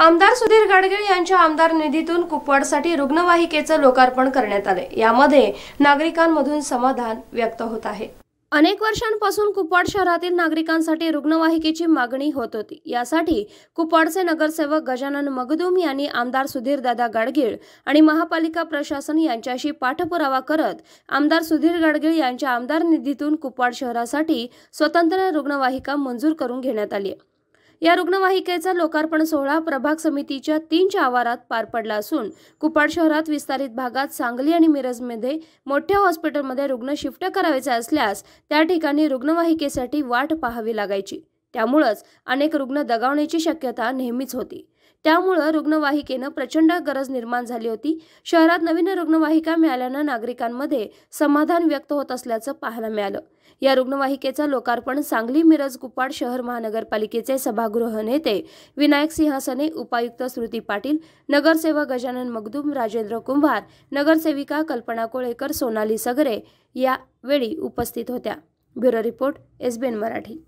आमदार सुधीर गाडगीळ यांच्या आमदार निधीतून कुपवाडसाठी रुग्णवाहिकेचं लोकार्पण करण्यात आले यामध्ये नागरिकांमधून समाधान व्यक्त होत आहे अनेक वर्षांपासून कुपवाड शहरातील नागरिकांसाठी रुग्णवाहिकेची मागणी होत होती यासाठी कुपवाडचे नगरसेवक गजानन मगदूम यांनी आमदार सुधीरदादा गाडगीळ आणि महापालिका प्रशासन यांच्याशी पाठपुरावा करत आमदार सुधीर गाडगीळ यांच्या आमदार निधीतून कुपवाड शहरासाठी स्वतंत्र रुग्णवाहिका मंजूर करून घेण्यात आली आहे या रुग्णवाहिकेचा लोकार्पण सोहळा प्रभाग समितीच्या तीनच्या आवारात पार पडला असून कुपाड शहरात विस्तारित भागात सांगली आणि मिरजमध्ये मोठ्या हॉस्पिटलमध्ये रुग्ण शिफ्ट करायचे असल्यास त्या ठिकाणी रुग्णवाहिकेसाठी वाट पाहावी लागायची त्यामुळंच अनेक रुग्ण दगावण्याची शक्यता नेहमीच होती त्यामुळं रुग्णवाहिकेनं प्रचंड गरज निर्माण झाली होती शहरात नवीन रुग्णवाहिका मिळाल्यानं नागरिकांमध्ये समाधान व्यक्त होत असल्याचं पाहायला मिळालं या रुग्णवाहिकेचं लोकार्पण सांगली मिरज कुपाड शहर महानगरपालिकेचे सभागृह नेते विनायक सिंहासने उपायुक्त श्रुती पाटील नगरसेवक गजानन मगदूम राजेंद्र कुंभार नगरसेविका कल्पना कोळेकर सोनाली सगरे यावेळी उपस्थित होत्या ब्युरो रिपोर्ट एसबीएन मराठी